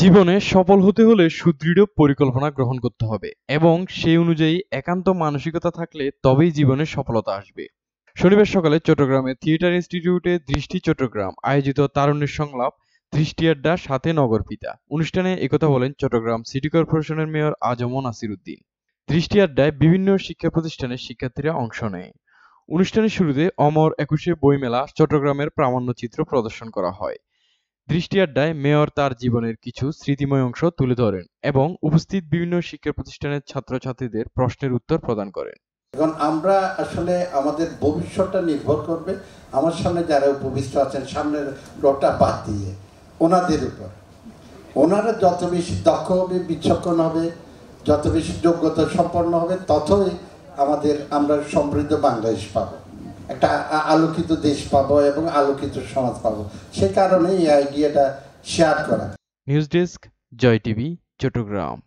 জীবনে সফল হতে হলে সুদৃঢ় পরিকল্পনা গ্রহণ করতে হবে এবং সেই অনুযায়ী একান্ত মানসিকতা থাকলে তবেই জীবনে সফলতা আসবে শনিবার সকালে চট্টগ্রামে থিয়েটার ইনস্টিটিউটে দৃষ্টি চট্টগ্রাম আয়োজিত তারুণ্যের সংলাপ দৃষ্টি আড্ডা সাথে নগর পিতা অনুষ্ঠানে একথা বলেন চট্টগ্রাম সিটি কর্পোরেশনের মেয়র আজম নাসির উদ্দিন দৃষ্টি আড্ডায় বিভিন্ন শিক্ষা প্রতিষ্ঠানের শিক্ষার্থীরা অংশ নেয় অনুষ্ঠানের শুরুতে অমর একুশে বইমেলা চট্টগ্রামের প্রামাণ্য চিত্র প্রদর্শন করা হয় দৃষ্টি আড্ডায় মেয়র তার জীবনের কিছু স্মৃতিময় অংশ তুলে ধরেন এবং উপস্থিত বিভিন্ন শিক্ষা প্রতিষ্ঠানের ছাত্রছাত্রীদের প্রশ্নের উত্তর প্রদান করেন এখন আমরা আসলে আমাদের ভবিষ্যৎটা নির্ভর করবে আমার সামনে যারা উপবিষ্ট আছেন সামনের লোকটা বাদ দিয়ে ওনাদের উপর ওনারা যত বেশি দক্ষ হবে বিচক্ষণ হবে যত বেশি যোগ্যতা সম্পন্ন হবে ততই আমাদের আমরা সমৃদ্ধ বাংলাদেশ পাবো একটা আলোকিত দেশ পাবো এবং আলোকিত সমাজ পাবো সে কারণে এই আইডিয়াটা শেয়ার করা news desk Joy TV Chittagong